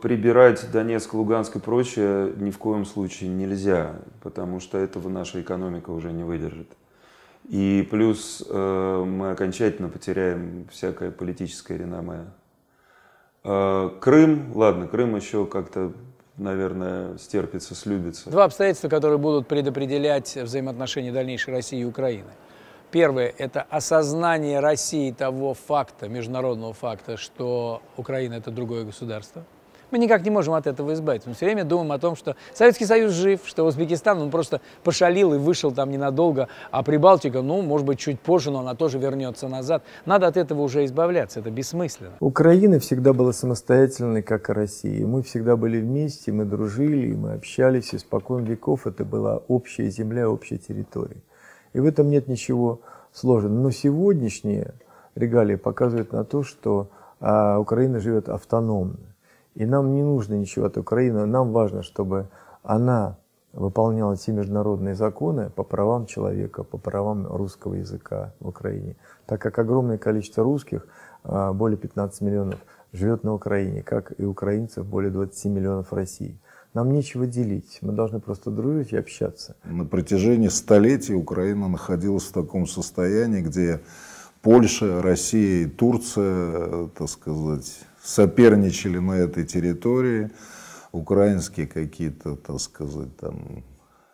Прибирать Донецк, Луганск и прочее ни в коем случае нельзя, потому что этого наша экономика уже не выдержит. И плюс э, мы окончательно потеряем всякое политическое реноме. Э, Крым, ладно, Крым еще как-то, наверное, стерпится, слюбится. Два обстоятельства, которые будут предопределять взаимоотношения дальнейшей России и Украины. Первое – это осознание России того факта, международного факта, что Украина – это другое государство – мы никак не можем от этого избавиться. Мы все время думаем о том, что Советский Союз жив, что Узбекистан, он просто пошалил и вышел там ненадолго, а Прибалтика, ну, может быть, чуть позже, но она тоже вернется назад. Надо от этого уже избавляться, это бессмысленно. Украина всегда была самостоятельной, как и Россия. Мы всегда были вместе, мы дружили, мы общались, И испокон веков это была общая земля, общая территория. И в этом нет ничего сложного. Но сегодняшние регалии показывают на то, что а, Украина живет автономно. И нам не нужно ничего от Украины. Нам важно, чтобы она выполняла те международные законы по правам человека, по правам русского языка в Украине. Так как огромное количество русских, а, более 15 миллионов, живет на Украине, как и украинцев более 20 миллионов в России. Нам нечего делить, мы должны просто дружить и общаться. На протяжении столетий Украина находилась в таком состоянии, где Польша, Россия и Турция, так сказать, соперничали на этой территории. Украинские какие-то, так сказать, там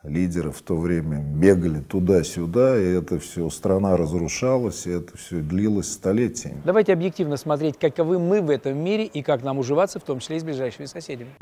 лидеры в то время бегали туда-сюда, и это все, страна разрушалась, и это все длилось столетиями. Давайте объективно смотреть, каковы мы в этом мире и как нам уживаться, в том числе и с ближайшими соседями.